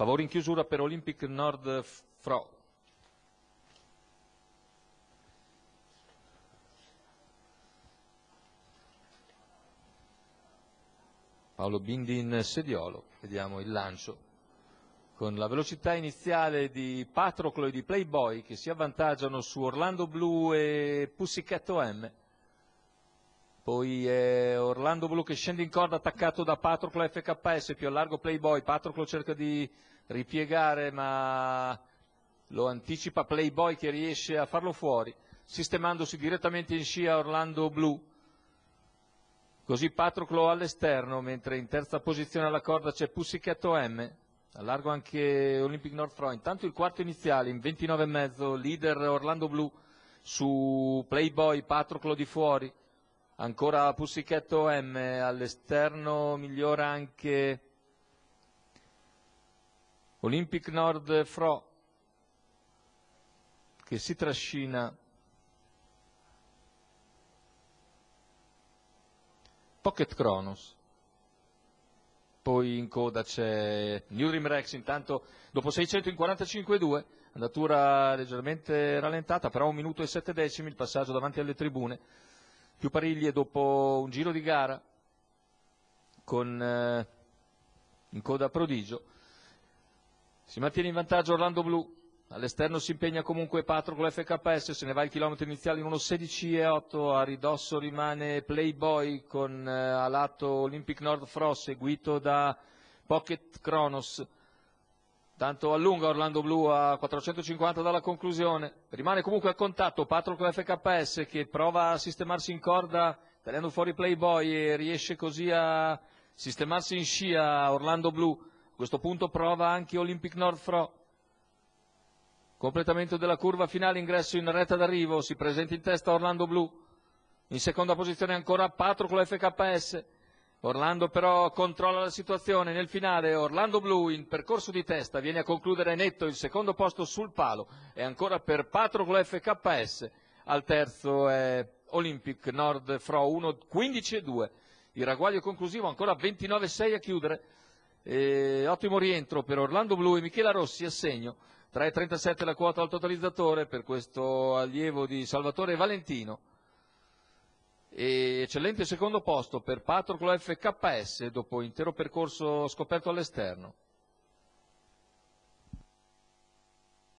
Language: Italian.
Favore in chiusura per Olympic Nord Fro. Paolo Bindi in sediolo, vediamo il lancio con la velocità iniziale di Patroclo e di Playboy che si avvantaggiano su Orlando Blu e Pussycat M poi è eh, Orlando Blu che scende in corda attaccato da Patroclo FKS, più a largo Playboy, Patroclo cerca di ripiegare ma lo anticipa Playboy che riesce a farlo fuori, sistemandosi direttamente in scia Orlando Blu. Così Patroclo all'esterno, mentre in terza posizione alla corda c'è Pussycat M, a largo anche Olympic North Front. Intanto il quarto iniziale in 29,5, leader Orlando Blu su Playboy, Patroclo di fuori, Ancora Pussichetto M, all'esterno migliora anche Olympic Nord Fro che si trascina Pocket Kronos. Poi in coda c'è New Dream Rex, intanto dopo 645,2, andatura leggermente rallentata, però un minuto e sette decimi il passaggio davanti alle tribune più pariglie dopo un giro di gara con eh, in coda prodigio. Si mantiene in vantaggio Orlando Blu, all'esterno si impegna comunque Patro con l'FKS, se ne va il chilometro iniziale in 1.16.8, a ridosso rimane Playboy con eh, a lato Olympic Nord Frost seguito da Pocket Kronos. Tanto allunga Orlando Blu a 450 dalla conclusione. Rimane comunque a contatto Patroclo FKS che prova a sistemarsi in corda tenendo fuori Playboy e riesce così a sistemarsi in scia Orlando Blu. A questo punto prova anche Olympic North Fro. Completamento della curva finale, ingresso in retta d'arrivo, si presenta in testa Orlando Blu. In seconda posizione ancora Patroclo FKS. Orlando però controlla la situazione nel finale, Orlando Blu in percorso di testa viene a concludere netto il secondo posto sul palo e ancora per Patroclo FKS, al terzo è Olympic Nord Fro 1 15-2, il raguaglio conclusivo ancora 29-6 a chiudere, e ottimo rientro per Orlando Blu e Michela Rossi a segno, 3,37 la quota al totalizzatore per questo allievo di Salvatore Valentino. E eccellente secondo posto per Patroclo FKS dopo intero percorso scoperto all'esterno.